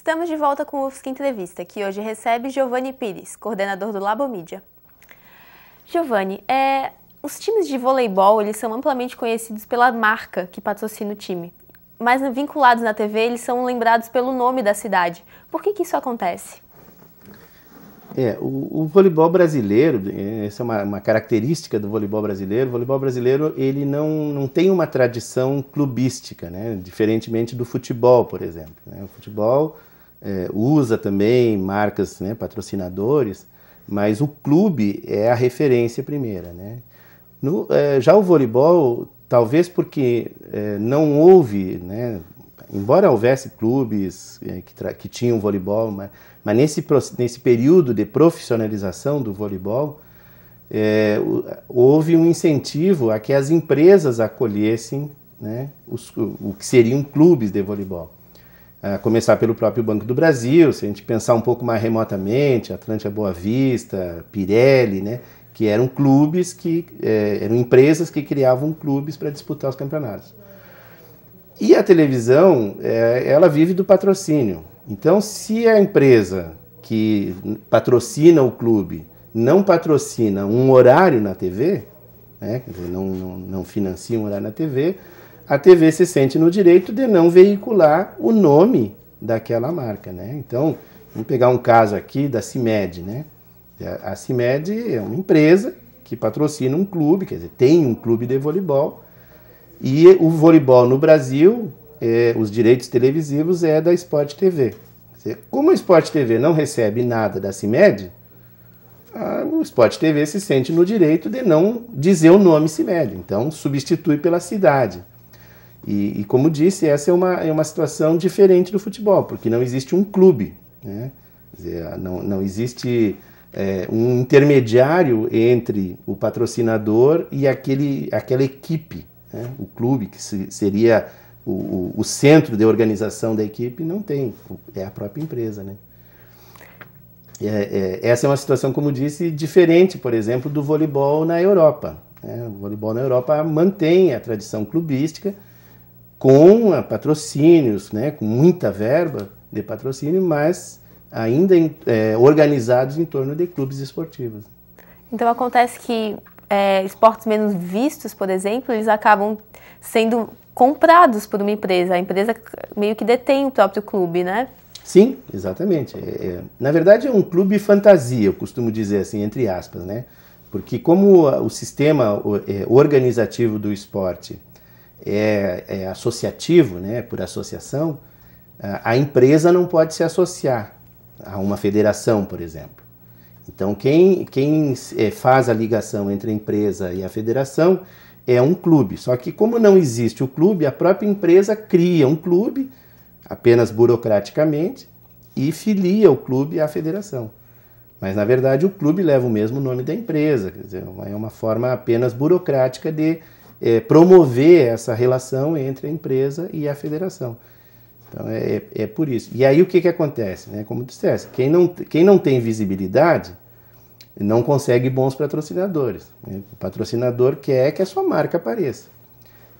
Estamos de volta com o UFSC Entrevista, que hoje recebe Giovanni Pires, coordenador do Labo Mídia. Giovanni, é, os times de voleibol eles são amplamente conhecidos pela marca que patrocina o time, mas vinculados na TV eles são lembrados pelo nome da cidade. Por que, que isso acontece? É, o, o voleibol brasileiro, é, essa é uma, uma, característica do voleibol brasileiro, o voleibol brasileiro ele não, não tem uma tradição clubística, né? diferentemente do futebol, por exemplo. Né? O futebol é, usa também marcas, né, patrocinadores, mas o clube é a referência primeira. Né? No, é, já o voleibol, talvez porque é, não houve, né, embora houvesse clubes é, que, que, tinham voleibol, mas, mas nesse, nesse período de profissionalização do voleibol, é, houve um incentivo a que as empresas acolhessem né, os, o que seriam clubes de voleibol a é, começar pelo próprio Banco do Brasil, se a gente pensar um pouco mais remotamente, Atlântia Boa Vista, Pirelli, né, que eram clubes que é, eram empresas que criavam clubes para disputar os campeonatos. E a televisão, é, ela vive do patrocínio. Então, se a empresa que patrocina o clube não patrocina um horário na TV, né, não, não, não financia um horário na TV, a TV se sente no direito de não veicular o nome daquela marca, né? Então, vamos pegar um caso aqui da CIMED, né? A CIMED é uma empresa que patrocina um clube, quer dizer, tem um clube de voleibol, e o voleibol no Brasil, é, os direitos televisivos é da Sport TV. como a Sport TV não recebe nada da CIMED, a, o Sport TV se sente no direito de não dizer o nome CIMED, então substitui pela cidade. E, e, como disse, essa é uma, é uma situação diferente do futebol, porque não existe um clube, né? dizer, não, não existe é, um intermediário entre o patrocinador e aquele, aquela equipe, né? o clube, que se, seria o, o, centro de organização da equipe, não tem, é a própria empresa. Né? É, é, essa é uma situação, como disse, diferente, por exemplo, do voleibol na Europa. Né? O voleibol na Europa mantém a tradição clubística com patrocínios, né, com muita verba de patrocínio, mas ainda é, organizados em torno de clubes esportivos. Então acontece que é, esportes menos vistos, por exemplo, eles acabam sendo comprados por uma empresa. A empresa meio que detém o próprio clube, né? Sim, exatamente. É, é na verdade é um clube fantasia, eu costumo dizer assim, entre aspas, né? Porque como o sistema é, organizativo do esporte é, é associativo, né, por associação, a empresa não pode se associar a uma federação, por exemplo. Então, quem, quem é, faz a ligação entre a empresa e a federação é um clube. Só que, como não existe o clube, a própria empresa cria um clube, apenas burocraticamente, e filia o clube à federação. Mas, na verdade, o clube leva o mesmo nome da empresa. Quer dizer, é uma forma apenas burocrática de é, promover essa relação entre a empresa e a federação. Então é, é, é por isso. E aí o que, que acontece? Né? Como disseste, é, quem não, quem não tem visibilidade não consegue bons patrocinadores. Né? O patrocinador quer que a sua marca apareça.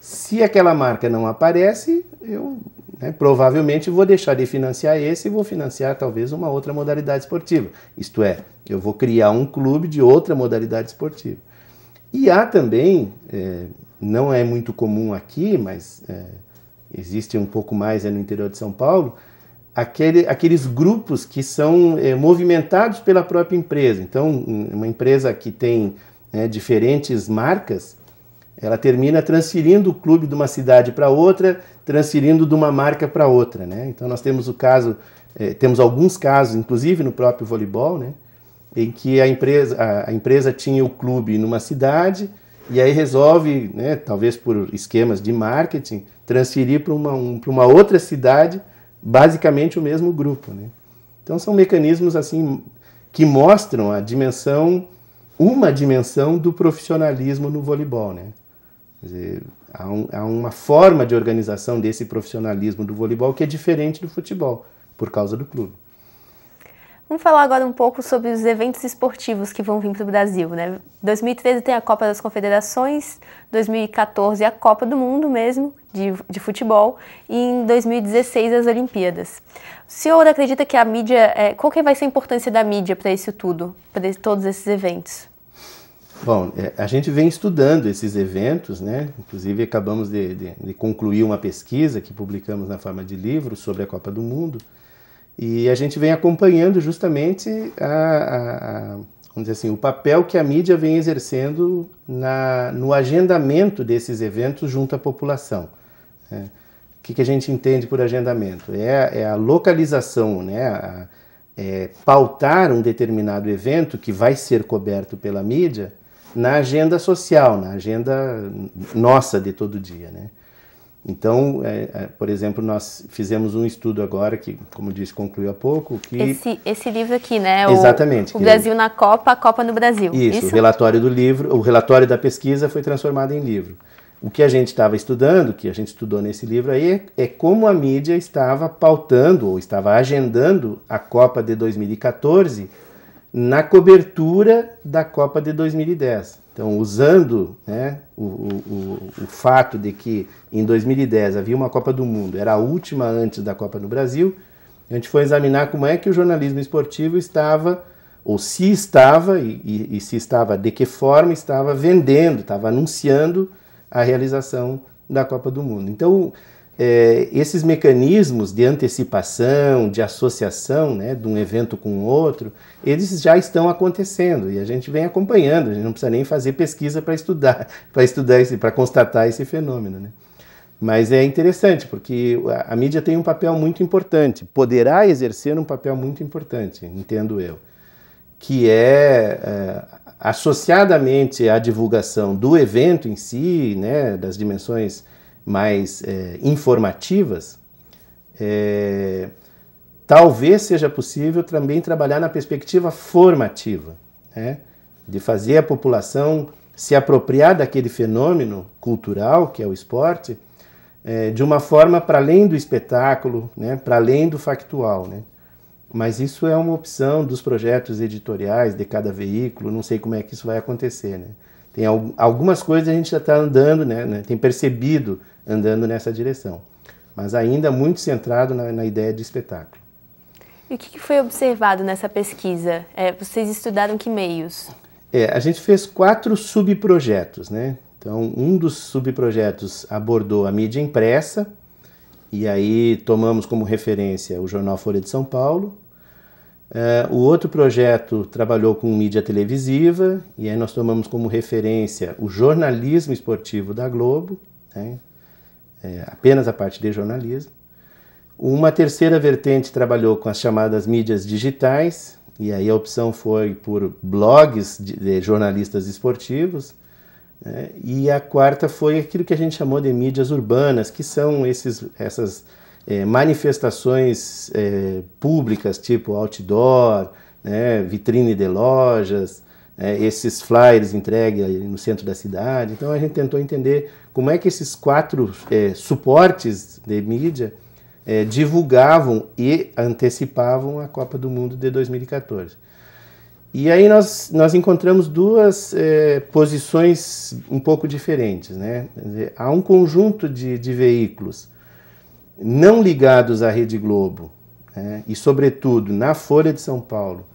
Se aquela marca não aparece, eu né, provavelmente vou deixar de financiar esse e vou financiar talvez uma outra modalidade esportiva. Isto é, eu vou criar um clube de outra modalidade esportiva. E há também, é, não é muito comum aqui, mas é, existe um pouco mais é, no interior de São Paulo, aquele, aqueles grupos que são é, movimentados pela própria empresa. Então, uma empresa que tem né, diferentes marcas, ela termina transferindo o clube de uma cidade para outra, transferindo de uma marca para outra. Né? Então, nós temos o caso, é, temos alguns casos, inclusive no próprio voleibol, né? em que a empresa, a, a empresa tinha o clube numa cidade, e aí resolve, né, talvez por esquemas de marketing, transferir para uma, um, uma outra cidade basicamente o mesmo grupo. Né? Então são mecanismos assim que mostram a dimensão, uma dimensão do profissionalismo no voleibol. Né? Dizer, há, um, há uma forma de organização desse profissionalismo do voleibol que é diferente do futebol, por causa do clube. Vamos falar agora um pouco sobre os eventos esportivos que vão vir para o Brasil, né? 2013 tem a Copa das Confederações, 2014 a Copa do Mundo mesmo, de, de futebol, e em 2016 as Olimpíadas. O senhor acredita que a mídia, é, qual que vai ser a importância da mídia para isso tudo, para todos esses eventos? Bom, é, a gente vem estudando esses eventos, né? Inclusive acabamos de, de, de concluir uma pesquisa que publicamos na forma de livro sobre a Copa do Mundo, e a gente vem acompanhando justamente a, a, a, vamos dizer assim, o papel que a mídia vem exercendo na, no agendamento desses eventos junto à população. É. O que, que, a gente entende por agendamento? É, é a localização, né? A, é, pautar um determinado evento que vai ser coberto pela mídia na agenda social, na agenda nossa de todo dia. Né? Então, é, é, por exemplo, nós fizemos um estudo agora que, como disse, concluiu há pouco, que... Esse, esse livro aqui, né? O, Exatamente. O Brasil ele... na Copa, a Copa no Brasil. Isso, Isso, o relatório do livro, o relatório da pesquisa foi transformado em livro. O que a gente estava estudando, que a gente estudou nesse livro aí, é como a mídia estava pautando ou estava agendando a Copa de 2014 na cobertura da Copa de 2010. Então, usando né, o, o, o, fato de que em 2010 havia uma Copa do Mundo, era a última antes da Copa no Brasil, a gente foi examinar como é que o jornalismo esportivo estava, ou se estava, e, e, e se estava, de que forma estava vendendo, estava anunciando a realização da Copa do Mundo. Então, é, esses mecanismos de antecipação, de associação né, de um evento com outro, eles já estão acontecendo e a gente vem acompanhando, a gente não precisa nem fazer pesquisa para estudar, para estudar esse, para constatar esse fenômeno. Né? Mas é interessante, porque a, a mídia tem um papel muito importante, poderá exercer um papel muito importante, entendo eu, que é, é associadamente à divulgação do evento em si, né, das dimensões mais é, informativas, é, talvez seja possível também trabalhar na perspectiva formativa, né? de fazer a população se apropriar daquele fenômeno cultural que é o esporte, é, de uma forma para além do espetáculo, né? para além do factual. Né? Mas isso é uma opção dos projetos editoriais de cada veículo, não sei como é que isso vai acontecer. Né? Tem algumas coisas a gente já está andando, né, né, tem percebido andando nessa direção, mas ainda muito centrado na, na ideia de espetáculo. E o que foi observado nessa pesquisa? É, vocês estudaram que meios? É, a gente fez quatro subprojetos, né? Então, um dos subprojetos abordou a mídia impressa, e aí tomamos como referência o jornal Folha de São Paulo, Uh, o outro projeto trabalhou com mídia televisiva, e aí nós tomamos como referência o jornalismo esportivo da Globo, né? é, apenas a parte de jornalismo. Uma terceira vertente trabalhou com as chamadas mídias digitais, e aí a opção foi por blogs de, de jornalistas esportivos. Né? E a quarta foi aquilo que a gente chamou de mídias urbanas, que são esses, essas é, manifestações é, públicas, tipo outdoor, né, vitrine de lojas, é, esses flyers entregues no centro da cidade. Então a gente tentou entender como é que esses quatro é, suportes de mídia é, divulgavam e antecipavam a Copa do Mundo de 2014. E aí nós, nós encontramos duas é, posições um pouco diferentes. Né? Dizer, há um conjunto de, de veículos não ligados à Rede Globo, né, e sobretudo na Folha de São Paulo,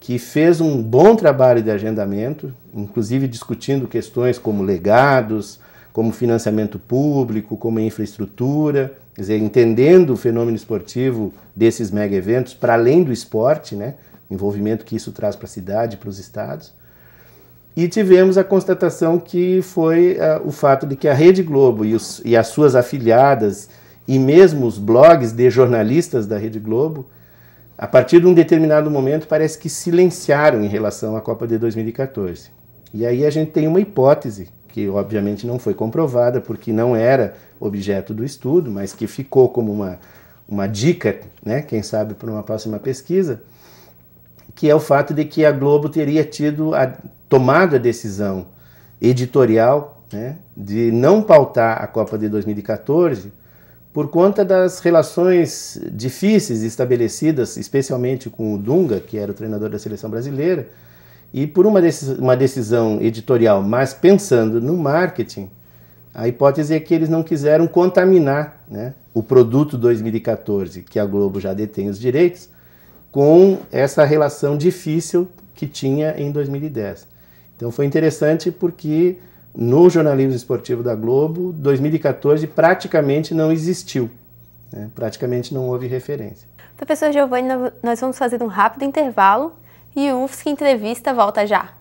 que fez um bom trabalho de agendamento, inclusive discutindo questões como legados, como financiamento público, como infraestrutura, quer dizer, entendendo o fenômeno esportivo desses mega eventos para além do esporte, né, o envolvimento que isso traz para a cidade, para os estados. E tivemos a constatação que foi uh, o fato de que a Rede Globo e, os, e as suas afiliadas e mesmo os blogs de jornalistas da Rede Globo, a partir de um determinado momento, parece que silenciaram em relação à Copa de 2014. E aí a gente tem uma hipótese, que obviamente não foi comprovada, porque não era objeto do estudo, mas que ficou como uma, uma dica, né, quem sabe para uma próxima pesquisa, que é o fato de que a Globo teria tido a, tomado a decisão editorial né, de não pautar a Copa de 2014 por conta das relações difíceis estabelecidas, especialmente com o Dunga, que era o treinador da seleção brasileira, e por uma, uma decisão editorial, mas pensando no marketing, a hipótese é que eles não quiseram contaminar né, o produto 2014, que a Globo já detém os direitos, com essa relação difícil que tinha em 2010. Então foi interessante porque no jornalismo esportivo da Globo, 2014 praticamente não existiu. Né? Praticamente não houve referência. Professor Giovanni, nós vamos fazer um rápido intervalo e o UFSC Entrevista volta já.